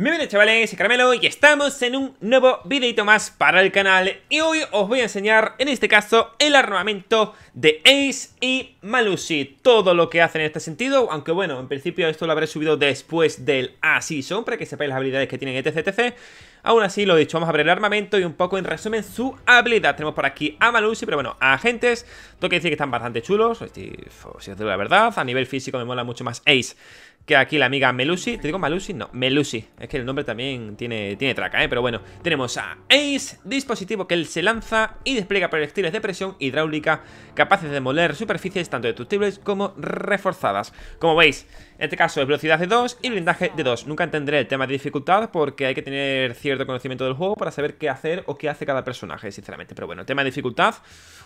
Muy chavales, soy Caramelo y estamos en un nuevo videito más para el canal Y hoy os voy a enseñar, en este caso, el armamento de Ace y Malusi Todo lo que hacen en este sentido, aunque bueno, en principio esto lo habré subido después del A-Season Para que sepáis las habilidades que tienen etc Aún así, lo dicho, vamos a ver el armamento y un poco en resumen su habilidad. Tenemos por aquí a Malusi, pero bueno, a agentes. Tengo que decir que están bastante chulos, este, si os digo la verdad. A nivel físico me mola mucho más Ace que aquí la amiga Melusi. ¿Te digo Malusi? No, Melusi. Es que el nombre también tiene, tiene traca, ¿eh? Pero bueno, tenemos a Ace, dispositivo que él se lanza y despliega proyectiles de presión hidráulica capaces de moler superficies tanto destructibles como reforzadas. Como veis, en este caso es velocidad de 2 y blindaje de 2. Nunca entenderé el tema de dificultad porque hay que tener cierto conocimiento del juego para saber qué hacer o qué hace cada personaje, sinceramente. Pero bueno, tema de dificultad,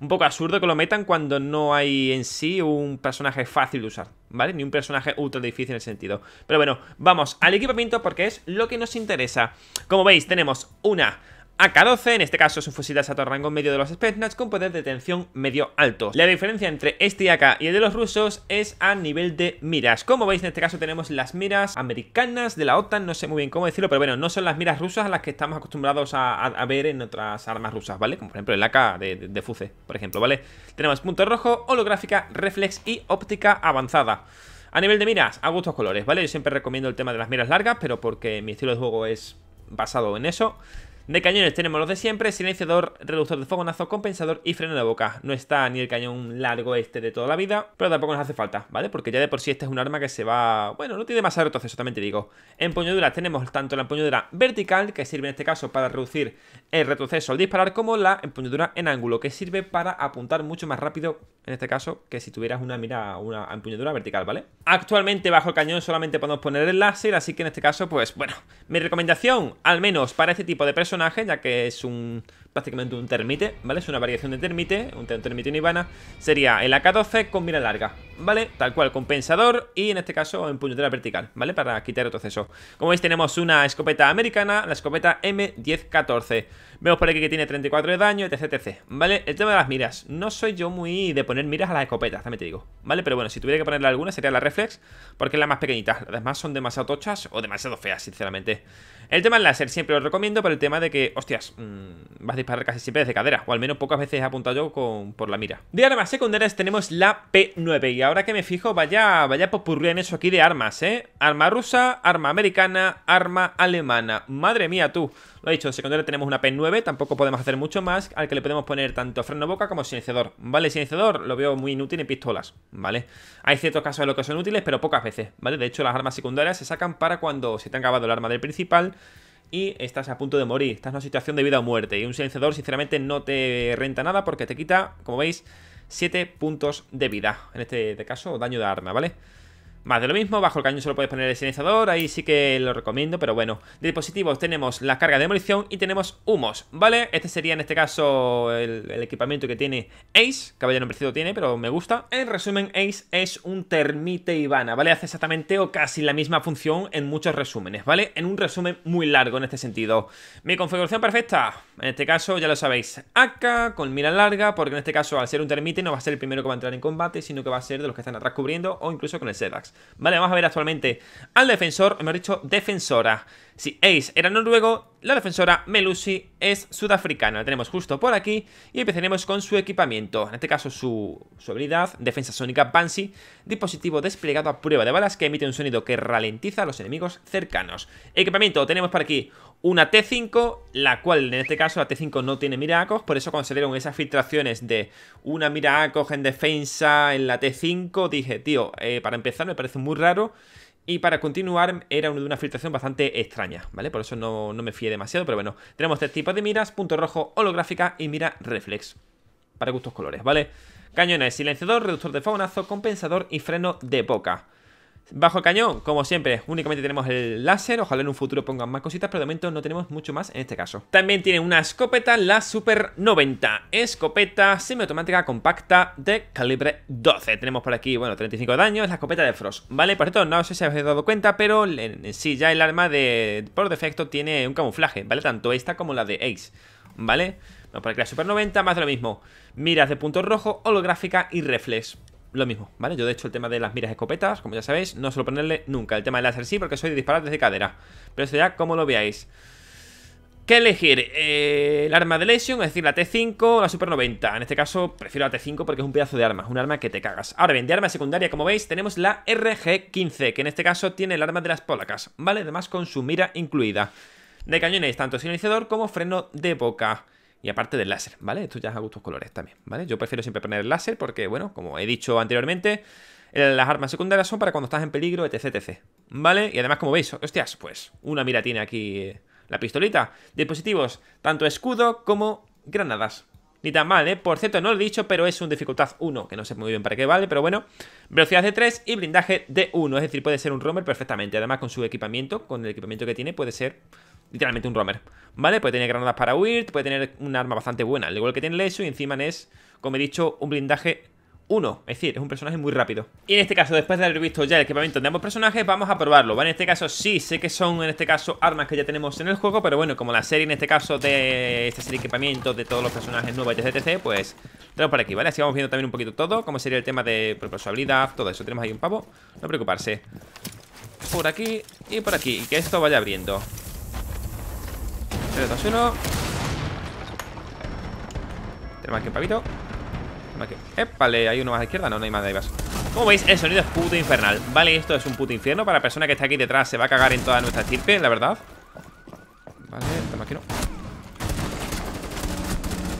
un poco absurdo que lo metan cuando no hay en sí un personaje fácil de usar, ¿vale? Ni un personaje ultra difícil en el sentido. Pero bueno, vamos al equipamiento porque es lo que nos interesa. Como veis, tenemos una AK-12, en este caso son un fusil de asalto a rango medio de los Spetsnaz con poder de detención medio alto. La diferencia entre este AK y el de los rusos es a nivel de miras. Como veis, en este caso tenemos las miras americanas de la OTAN, no sé muy bien cómo decirlo, pero bueno, no son las miras rusas a las que estamos acostumbrados a, ver en otras armas rusas, ¿vale? Como por ejemplo el AK de, de, por ejemplo, ¿vale? Tenemos punto rojo, holográfica, reflex y óptica avanzada. A nivel de miras, a gustos colores, ¿vale? Yo siempre recomiendo el tema de las miras largas, pero porque mi estilo de juego es basado en eso. De cañones tenemos los de siempre, silenciador, reductor de fogonazo, compensador y freno de boca. No está ni el cañón largo este de toda la vida, pero tampoco nos hace falta, ¿vale? Porque ya de por sí este es un arma que se va... Bueno, no tiene demasiado retroceso, también te digo. Empuñaduras tenemos tanto la empuñadura vertical, que sirve en este caso para reducir el retroceso al disparar, como la empuñadura en ángulo, que sirve para apuntar mucho más rápido, en este caso, que si tuvieras una mira, una empuñadura vertical, ¿vale? Actualmente bajo el cañón solamente podemos poner el láser, así que en este caso, pues bueno, mi recomendación, al menos para este tipo de personas, ya que es un prácticamente un termite, ¿vale? Es una variación de termite, un termite univana Sería el AK-12 con mira larga, ¿vale? Tal cual, compensador y en este caso en puñetera vertical, ¿vale? Para quitar proceso. Como veis tenemos una escopeta americana, la escopeta M1014. Vemos por aquí que tiene 34 de daño, etc, etc, ¿vale? El tema de las miras. No soy yo muy de poner miras a las escopetas, también te digo, ¿vale? Pero bueno, si tuviera que ponerle alguna sería la reflex, porque es la más pequeñita. Las demás son demasiado tochas o demasiado feas, sinceramente. El tema del láser siempre lo recomiendo por el tema de que, hostias, mm, vas a disparar casi siempre desde cadera, o al menos pocas veces he apuntado yo con, por la mira. De armas secundarias tenemos la P9, y ahora que me fijo, vaya, vaya popurrí en eso aquí de armas, ¿eh? Arma rusa, arma americana, arma alemana. Madre mía, tú. Lo he dicho, secundaria tenemos una P9, tampoco podemos hacer mucho más, al que le podemos poner tanto freno boca como silenciador. ¿Vale? Silenciador lo veo muy inútil en pistolas, ¿vale? Hay ciertos casos en los que son útiles, pero pocas veces, ¿vale? De hecho, las armas secundarias se sacan para cuando se te ha acabado el arma del principal y estás a punto de morir, estás en una situación de vida o muerte. Y un silenciador, sinceramente, no te renta nada porque te quita, como veis, 7 puntos de vida. En este caso, daño de arma, ¿vale? vale más de lo mismo. Bajo el cañón solo puedes poner el silenciador, ahí sí que lo recomiendo, pero bueno. dispositivos tenemos la carga de demolición y tenemos humos, ¿vale? Este sería en este caso el, equipamiento que tiene Ace, caballero preciso tiene, pero me gusta. En resumen, Ace es un termite Ivana, ¿vale? Hace exactamente o casi la misma función en muchos resúmenes, ¿vale? En un resumen muy largo en este sentido. Mi configuración perfecta, en este caso ya lo sabéis, AK con mira larga, porque en este caso al ser un termite no va a ser el primero que va a entrar en combate, sino que va a ser de los que están atrás cubriendo o incluso con el Sedax. Vale, vamos a ver actualmente al defensor, mejor dicho defensora. Si Ace era noruego, la defensora Melusi es sudafricana. La tenemos justo por aquí y empezaremos con su equipamiento. En este caso su, su habilidad, defensa sónica Banshee, dispositivo desplegado a prueba de balas que emite un sonido que ralentiza a los enemigos cercanos. Equipamiento, tenemos por aquí una T5, la cual en este caso la T5 no tiene mira miracos, por eso cuando dieron esas filtraciones de una mira ACOG en defensa en la T5, dije, tío, eh, para empezar me parece muy raro y para continuar, era de una filtración bastante extraña, ¿vale? Por eso no, me fíe demasiado, pero bueno, tenemos tres tipos de miras, punto rojo, holográfica y mira reflex. Para gustos colores, ¿vale? Cañones, silenciador, reductor de faunazo, compensador y freno de boca. Bajo el cañón, como siempre, únicamente tenemos el láser. Ojalá en un futuro pongan más cositas, pero de momento no tenemos mucho más en este caso. También tiene una escopeta, la Super 90. Escopeta semiautomática compacta de calibre 12. Tenemos por aquí, bueno, 35 daños, la escopeta de Frost. Vale, por esto no sé si habéis dado cuenta, pero en sí ya el arma de por defecto tiene un camuflaje, ¿vale? Tanto esta como la de Ace, ¿vale? Vamos no, por aquí la Super 90, más de lo mismo. Miras de punto rojo, holográfica y reflex lo mismo, ¿vale? Yo de hecho el tema de las miras escopetas, como ya sabéis, no suelo ponerle nunca. El tema del láser sí, porque soy de disparar desde cadera. Pero eso ya, como lo veáis. ¿Qué elegir? Eh, el arma de lesión, es decir, la T5 o la Super 90. En este caso, prefiero la T5 porque es un pedazo de arma, un arma que te cagas. Ahora bien, de arma secundaria, como veis, tenemos la RG-15, que en este caso tiene el arma de las polacas, ¿vale? Además con su mira incluida. De cañones, tanto silenciador como freno de boca y aparte del láser, ¿vale? Esto ya es a gustos colores también, ¿vale? Yo prefiero siempre poner el láser porque, bueno, como he dicho anteriormente, eh, las armas secundarias son para cuando estás en peligro, etc, etc, ¿vale? Y además, como veis, hostias, pues una mira tiene aquí eh, la pistolita. Dispositivos, tanto escudo como granadas. Ni tan mal, ¿eh? Por cierto, no lo he dicho, pero es un dificultad 1, que no sé muy bien para qué vale, pero bueno. Velocidad de 3 y blindaje de 1, es decir, puede ser un roamer perfectamente. Además, con su equipamiento, con el equipamiento que tiene, puede ser literalmente un roamer. ¿Vale? Puede tener granadas para huir, puede tener un arma bastante buena, al igual que tiene Leo y encima es, como he dicho, un blindaje 1. Es decir, es un personaje muy rápido. Y en este caso, después de haber visto ya el equipamiento de ambos personajes, vamos a probarlo, ¿vale? En este caso sí, sé que son, en este caso, armas que ya tenemos en el juego, pero bueno, como la serie, en este caso, de esta serie de equipamientos, de todos los personajes nuevos, etc, etc, pues tenemos por aquí, ¿vale? Así vamos viendo también un poquito todo, cómo sería el tema de habilidad, todo eso. Tenemos ahí un pavo, no preocuparse. Por aquí y por aquí, y que esto vaya abriendo. 3, 2, 1. Tenemos aquí un pavito. Tenemos hay uno más a la izquierda. No, no hay más de ahí más. Como veis, el sonido es puto infernal. Vale, esto es un puto infierno. Para la persona que está aquí detrás se va a cagar en toda nuestra estirpe, la verdad. Vale, tenemos aquí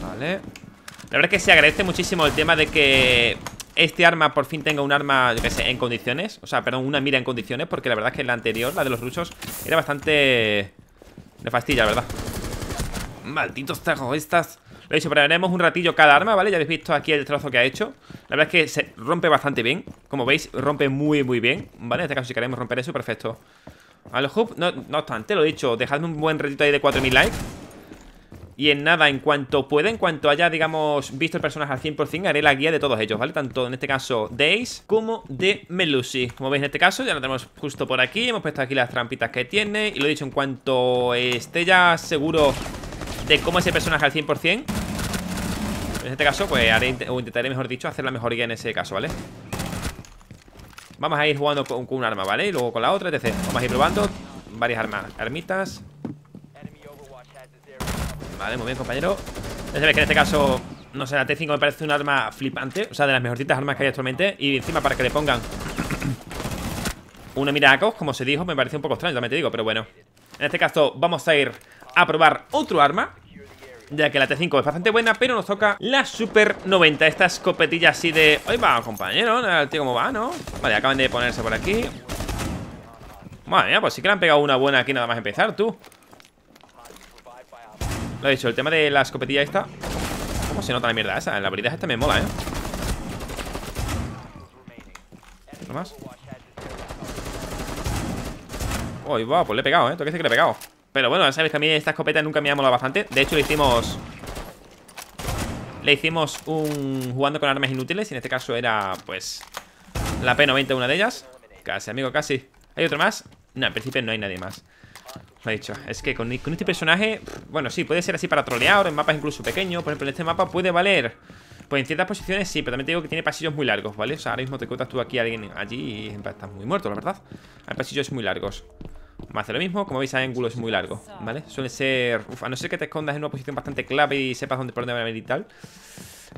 Vale. La verdad es que se agradece muchísimo el tema de que este arma por fin tenga un arma, yo que sé, en condiciones. O sea, perdón, una mira en condiciones, porque la verdad es que la anterior, la de los rusos, era bastante... Me fastidia, ¿verdad? Malditos estas Lo he pararemos un ratillo cada arma, ¿vale? Ya habéis visto aquí el trozo que ha hecho La verdad es que se rompe bastante bien Como veis, rompe muy, muy bien ¿Vale? En este caso, si queremos romper eso, perfecto A los hub, no, no obstante, lo he dicho Dejadme un buen ratito ahí de 4000 likes y en nada, en cuanto pueda, en cuanto haya, digamos, visto el personaje al 100%, haré la guía de todos ellos, ¿vale? Tanto en este caso de Ace como de Melusi. Como veis en este caso, ya lo tenemos justo por aquí. Hemos puesto aquí las trampitas que tiene. Y lo he dicho, en cuanto esté ya seguro de cómo es el personaje al 100%, en este caso, pues haré, o intentaré, mejor dicho, hacer la mejor guía en ese caso, ¿vale? Vamos a ir jugando con, un arma, ¿vale? Y luego con la otra, etc. Vamos a ir probando varias armas, armitas... Vale, muy bien, compañero. Ya que en este caso, no sé, la T5 me parece un arma flipante. O sea, de las mejorcitas armas que hay actualmente. Y encima para que le pongan una mira a miracos, como se dijo, me parece un poco extraño, también te digo. Pero bueno, en este caso vamos a ir a probar otro arma. Ya que la T5 es bastante buena, pero nos toca la Super 90. Esta escopetilla así de... Hoy va, compañero, el tío cómo va, ¿no? Vale, acaban de ponerse por aquí. Madre pues sí que le han pegado una buena aquí nada más empezar, tú lo he dicho, el tema de la escopetilla esta ¿Cómo se nota la mierda esa? La habilidad esta me mola, ¿eh? ¿No más? Uy, wow, pues le he pegado, ¿eh? Tengo que que le he pegado Pero bueno, ya sabéis que a mí esta escopeta nunca me ha molado bastante De hecho, le hicimos... Le hicimos un... Jugando con armas inútiles Y en este caso era, pues... La P90, una de ellas Casi, amigo, casi ¿Hay otro más? No, en principio no hay nadie más es que con, este personaje Bueno, sí, puede ser así para trolear en mapas incluso pequeños Por ejemplo, en este mapa puede valer Pues en ciertas posiciones sí, pero también te digo que tiene pasillos muy largos, ¿vale? O sea, ahora mismo te cuentas tú aquí a alguien allí y estás muy muerto, la verdad Hay pasillos muy largos me hace lo mismo, como veis el ángulo es muy largo ¿vale? Suele ser, uf, a no ser que te escondas en una posición bastante clave y sepas dónde por dónde va a venir y tal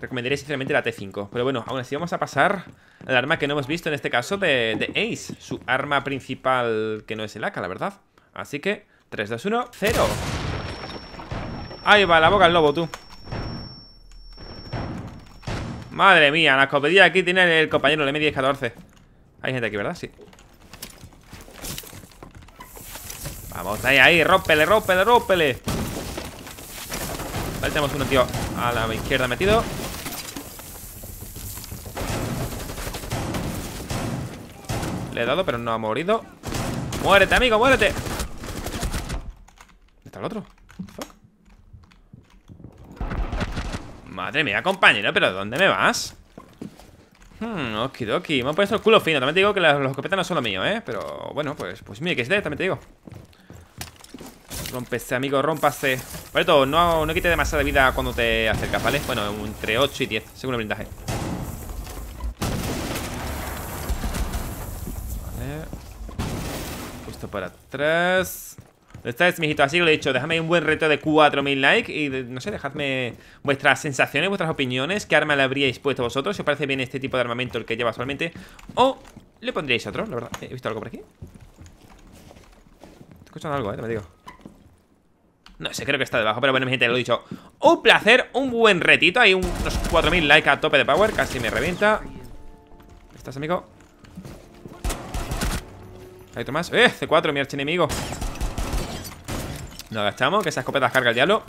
Recomendaría sinceramente la T5 Pero bueno, aún así vamos a pasar al arma que no hemos visto en este caso de, de Ace Su arma principal que no es el AK, la verdad Así que 3, 2, 1, 0 Ahí va, la boca el lobo, tú Madre mía, la escopetilla aquí tiene el compañero, el m 14 Hay gente aquí, ¿verdad? Sí Vamos, ahí, ahí, rómpele, rópele, rópele Vale, tenemos uno, tío, a la izquierda metido Le he dado, pero no ha morido Muérete, amigo, muérete está el otro? Madre mía, compañero, ¿pero dónde me vas? Hmm, okidoki, me han puesto el culo fino También te digo que los escopetas no son lo mío, ¿eh? Pero bueno, pues, pues mire, que es de, también te digo Rómpese, amigo, rómpase Por esto, no, no quite demasiada vida cuando te acercas, ¿vale? Bueno, entre 8 y 10, según el blindaje Vale para atrás esta mi hijito, así que lo he dicho, déjame un buen reto de 4.000 likes y, no sé, dejadme vuestras sensaciones, vuestras opiniones, qué arma le habríais puesto vosotros, si os parece bien este tipo de armamento el que lleva solamente o le pondríais otro, la verdad. ¿He visto algo por aquí? Estoy escuchando algo, eh, te lo digo. No sé, creo que está debajo, pero bueno, mi gente, lo he dicho. Un placer, un buen retito, hay unos 4.000 likes a tope de power, casi me revienta. ¿Estás, amigo? ¿Hay otro más? ¡Eh! C4, mi enemigo nos gastamos, que esa escopeta carga el diablo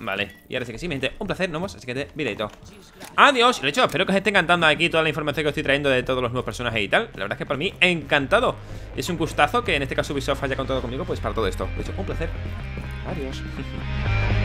Vale, y ahora sí que sí, mi gente, un placer, nos vemos, así que te Adiós, lo he hecho, espero que os esté encantando aquí toda la información que os estoy trayendo de todos los nuevos personajes y tal La verdad es que para mí, encantado Es un gustazo que en este caso Ubisoft haya contado conmigo pues para todo esto Lo hecho, un placer Adiós